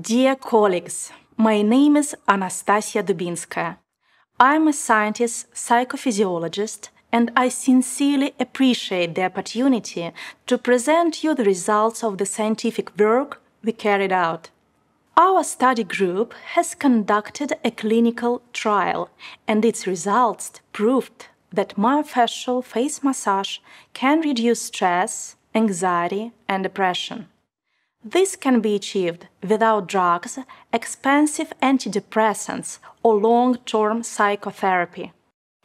Dear colleagues, my name is Anastasia Dubinskaya. I'm a scientist, psychophysiologist, and I sincerely appreciate the opportunity to present you the results of the scientific work we carried out. Our study group has conducted a clinical trial, and its results proved that myofascial face massage can reduce stress, anxiety, and depression. This can be achieved without drugs, expensive antidepressants, or long term psychotherapy.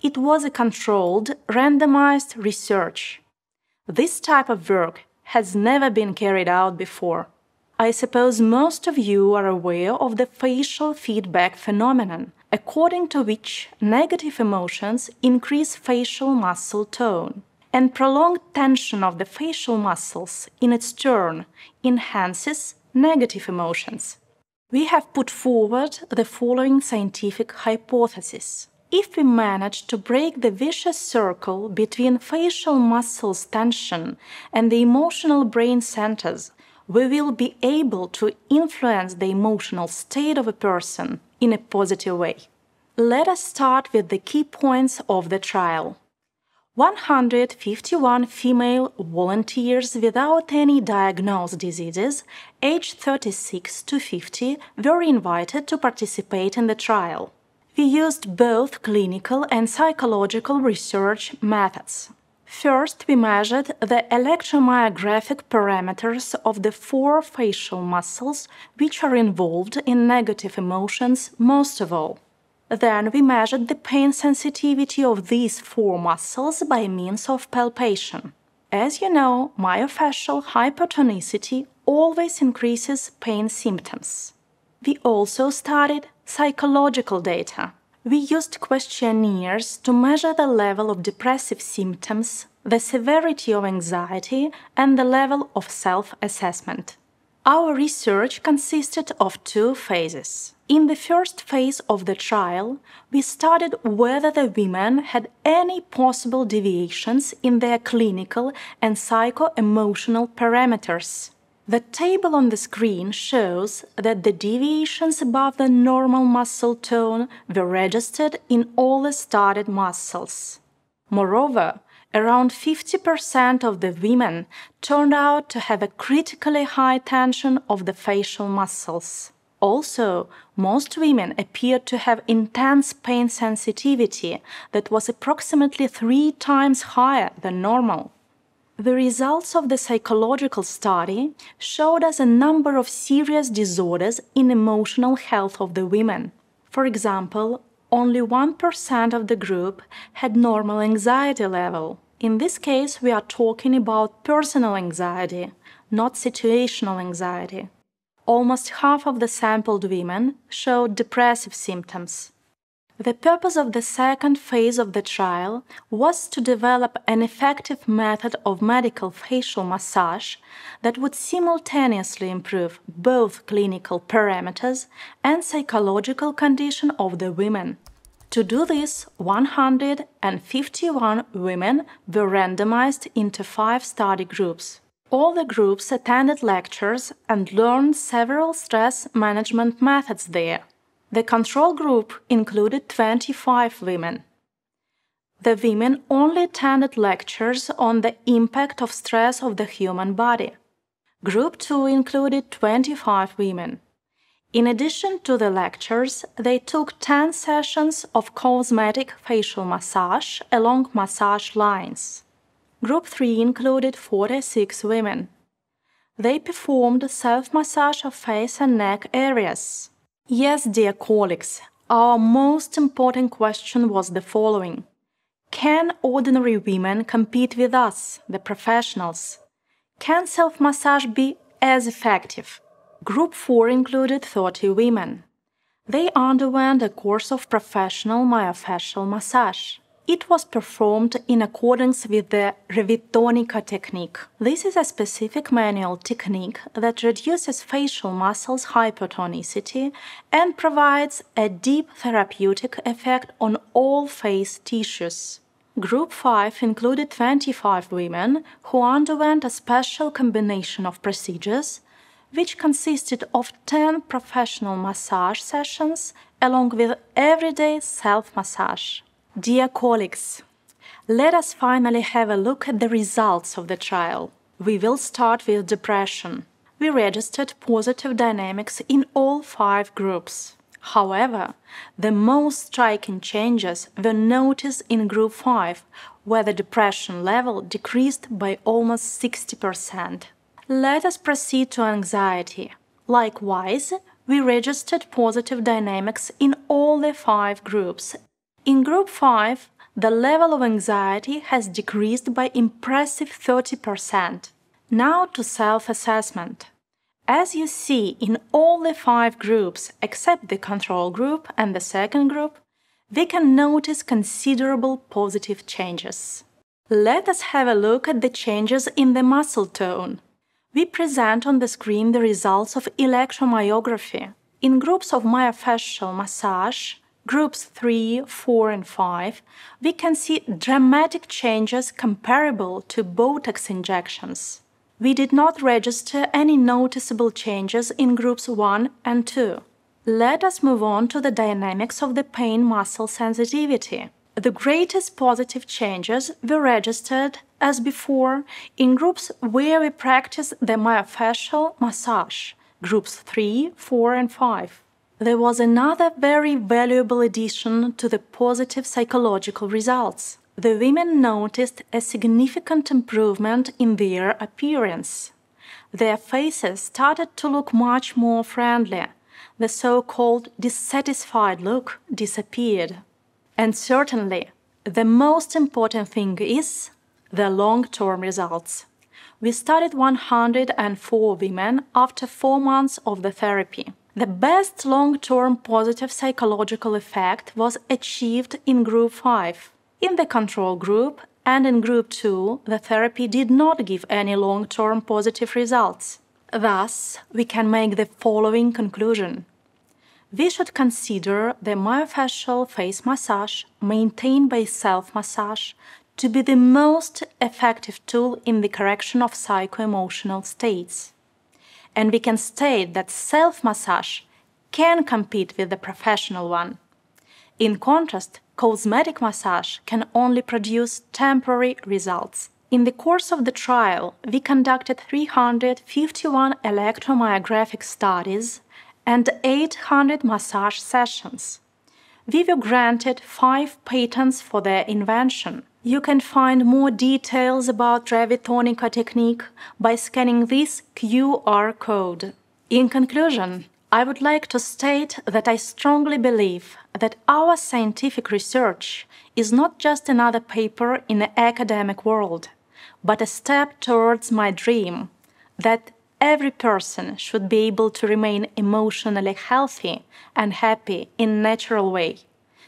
It was a controlled, randomized research. This type of work has never been carried out before. I suppose most of you are aware of the facial feedback phenomenon, according to which negative emotions increase facial muscle tone and prolonged tension of the facial muscles in its turn enhances negative emotions. We have put forward the following scientific hypothesis. If we manage to break the vicious circle between facial muscles tension and the emotional brain centers, we will be able to influence the emotional state of a person in a positive way. Let us start with the key points of the trial. 151 female volunteers without any diagnosed diseases, aged 36 to 50, were invited to participate in the trial. We used both clinical and psychological research methods. First, we measured the electromyographic parameters of the four facial muscles which are involved in negative emotions most of all. Then we measured the pain sensitivity of these four muscles by means of palpation. As you know, myofascial hypertonicity always increases pain symptoms. We also studied psychological data. We used questionnaires to measure the level of depressive symptoms, the severity of anxiety, and the level of self assessment. Our research consisted of two phases. In the first phase of the trial, we studied whether the women had any possible deviations in their clinical and psycho emotional parameters. The table on the screen shows that the deviations above the normal muscle tone were registered in all the studied muscles. Moreover, around 50% of the women turned out to have a critically high tension of the facial muscles. Also, most women appeared to have intense pain sensitivity that was approximately three times higher than normal. The results of the psychological study showed us a number of serious disorders in emotional health of the women. For example, only 1% of the group had normal anxiety level. In this case, we are talking about personal anxiety, not situational anxiety. Almost half of the sampled women showed depressive symptoms. The purpose of the second phase of the trial was to develop an effective method of medical facial massage that would simultaneously improve both clinical parameters and psychological condition of the women. To do this, 151 women were randomized into five study groups. All the groups attended lectures and learned several stress management methods there. The control group included 25 women. The women only attended lectures on the impact of stress of the human body. Group 2 included 25 women. In addition to the lectures, they took 10 sessions of cosmetic facial massage along massage lines. Group 3 included 46 women. They performed self massage of face and neck areas. Yes, dear colleagues, our most important question was the following Can ordinary women compete with us, the professionals? Can self massage be as effective? Group 4 included 30 women. They underwent a course of professional myofascial massage it was performed in accordance with the revitonica technique. This is a specific manual technique that reduces facial muscles' hypertonicity and provides a deep therapeutic effect on all face tissues. Group 5 included 25 women who underwent a special combination of procedures which consisted of 10 professional massage sessions along with everyday self massage. Dear colleagues, let us finally have a look at the results of the trial. We will start with depression. We registered positive dynamics in all five groups. However, the most striking changes were noticed in group 5, where the depression level decreased by almost 60%. Let us proceed to anxiety. Likewise, we registered positive dynamics in all the five groups in group 5, the level of anxiety has decreased by impressive 30%. Now to self-assessment. As you see in all the five groups except the control group and the second group, we can notice considerable positive changes. Let us have a look at the changes in the muscle tone. We present on the screen the results of electromyography. In groups of myofascial massage, groups 3, 4, and 5, we can see dramatic changes comparable to Botox injections. We did not register any noticeable changes in groups 1 and 2. Let us move on to the dynamics of the pain muscle sensitivity. The greatest positive changes were registered, as before, in groups where we practice the myofascial massage, groups 3, 4, and 5 there was another very valuable addition to the positive psychological results. The women noticed a significant improvement in their appearance. Their faces started to look much more friendly. The so called dissatisfied look disappeared. And certainly, the most important thing is the long term results. We studied 104 women after four months of the therapy. The best long term positive psychological effect was achieved in group 5. In the control group and in group 2, the therapy did not give any long term positive results. Thus, we can make the following conclusion. We should consider the myofascial face massage maintained by self massage to be the most effective tool in the correction of psycho-emotional states and we can state that self massage can compete with the professional one. In contrast, cosmetic massage can only produce temporary results. In the course of the trial, we conducted 351 electromyographic studies and 800 massage sessions. We were granted five patents for their invention. You can find more details about Revitonica technique by scanning this QR code. In conclusion, I would like to state that I strongly believe that our scientific research is not just another paper in the academic world, but a step towards my dream that every person should be able to remain emotionally healthy and happy in natural way,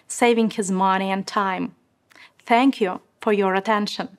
saving his money and time. Thank you for your attention.